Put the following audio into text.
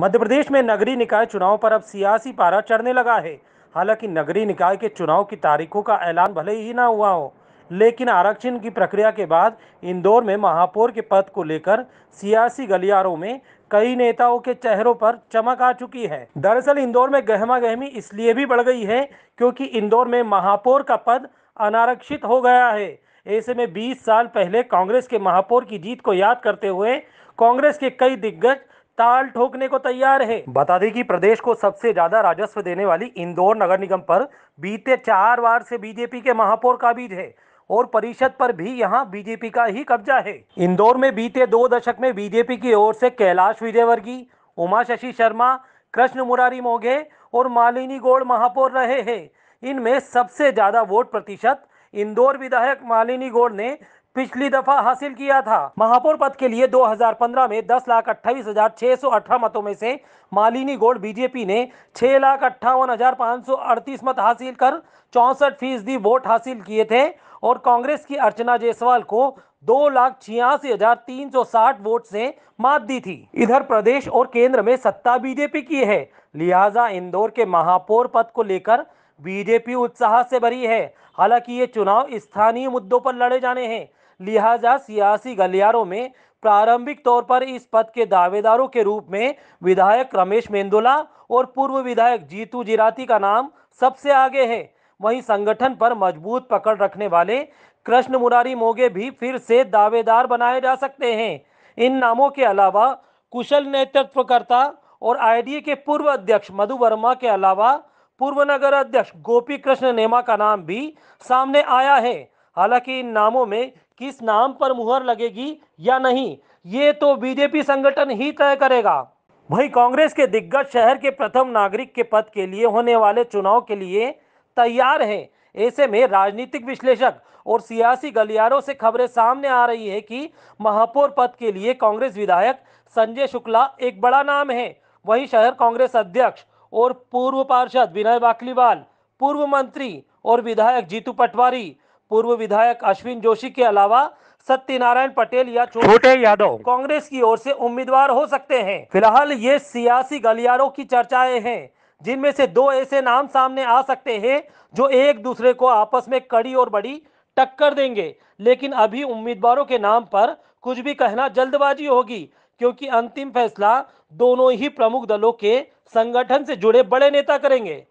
मध्य प्रदेश में नगरीय निकाय चुनाव पर अब सियासी पारा चढ़ने लगा है हालांकि नगरीय निकाय के चुनाव की तारीखों का ऐलान भले ही ना हुआ हो लेकिन आरक्षण की प्रक्रिया के बाद इंदौर में महापौर के पद को लेकर सियासी गलियारों में कई नेताओं के चेहरों पर चमक आ चुकी है दरअसल इंदौर में गहमा गहमी इसलिए भी बढ़ गई है क्योंकि इंदौर में महापौर का पद अनारक्षित हो गया है ऐसे में 20 साल पहले कांग्रेस के महापौर की जीत को याद करते हुए कांग्रेस के कई दिग्गज ताल ठोकने को तैयार है बता दें कि प्रदेश को सबसे ज्यादा राजस्व देने वाली इंदौर नगर निगम पर बीते चार बार से बीजेपी के महापौर काबिज है और परिषद पर भी यहां बीजेपी का ही कब्जा है इंदौर में बीते दो दशक में बीजेपी की ओर से कैलाश विजयवर्गीय उमा शशि शर्मा कृष्ण मुरारी मोघे और मालिनी गोड़ महापौर रहे हैं इनमें सबसे ज्यादा वोट प्रतिशत इंदौर विधायक मालिनी गोड़ ने पिछली दफा हासिल किया था महापौर पद के लिए 2015 में दस लाख अट्ठाईस हजार छह सौ अठारह मतों में से मालिनी गोड बीजेपी ने छह लाख अट्ठावन हजार पाँच सौ अड़तीस मत हासिल कर चौसठ फीसदी वोट हासिल किए थे और कांग्रेस की अर्चना जायसवाल को दो लाख छियासी हजार तीन सौ साठ वोट से मात दी थी इधर प्रदेश और केंद्र में सत्ता बीजेपी की है लिहाजा इंदौर के महापौर पद को लेकर बीजेपी उत्साह से भरी है हालांकि ये चुनाव स्थानीय मुद्दों पर लड़े जाने हैं लिहाजा सियासी गलियारों में प्रारंभिक तौर पर इस पद के दावेदारों के रूप में विधायक रमेश मेंदोला और पूर्व विधायक जीतू जिराती का नाम सबसे आगे है वहीं संगठन पर मजबूत पकड़ रखने वाले कृष्ण मुरारी मोगे भी फिर से दावेदार बनाए जा सकते हैं इन नामों के अलावा कुशल नेतृत्वकर्ता और आईडीए के पूर्व अध्यक्ष मधु वर्मा के अलावा पूर्व नगर अध्यक्ष गोपी कृष्ण नेमा का नाम भी सामने आया है हालांकि इन नामों में किस नाम पर मुहर लगेगी या नहीं ये तो बीजेपी संगठन ही तय करेगा वहीं कांग्रेस के दिग्गज शहर के प्रथम नागरिक के पद के लिए होने वाले चुनाव के लिए तैयार हैं ऐसे में राजनीतिक विश्लेषक और सियासी गलियारों से खबरें सामने आ रही है कि महापौर पद के लिए कांग्रेस विधायक संजय शुक्ला एक बड़ा नाम है वहीं शहर कांग्रेस अध्यक्ष और पूर्व पार्षद विनय बाखलीवाल पूर्व मंत्री और विधायक जीतू पटवारी पूर्व विधायक अश्विन जोशी के अलावा सत्यनारायण पटेल या छोटे यादव कांग्रेस की ओर से उम्मीदवार हो सकते हैं फिलहाल ये सियासी गलियारों की चर्चाएं हैं जिनमें से दो ऐसे नाम सामने आ सकते हैं जो एक दूसरे को आपस में कड़ी और बड़ी टक्कर देंगे लेकिन अभी उम्मीदवारों के नाम पर कुछ भी कहना जल्दबाजी होगी क्योंकि अंतिम फैसला दोनों ही प्रमुख दलों के संगठन से जुड़े बड़े नेता करेंगे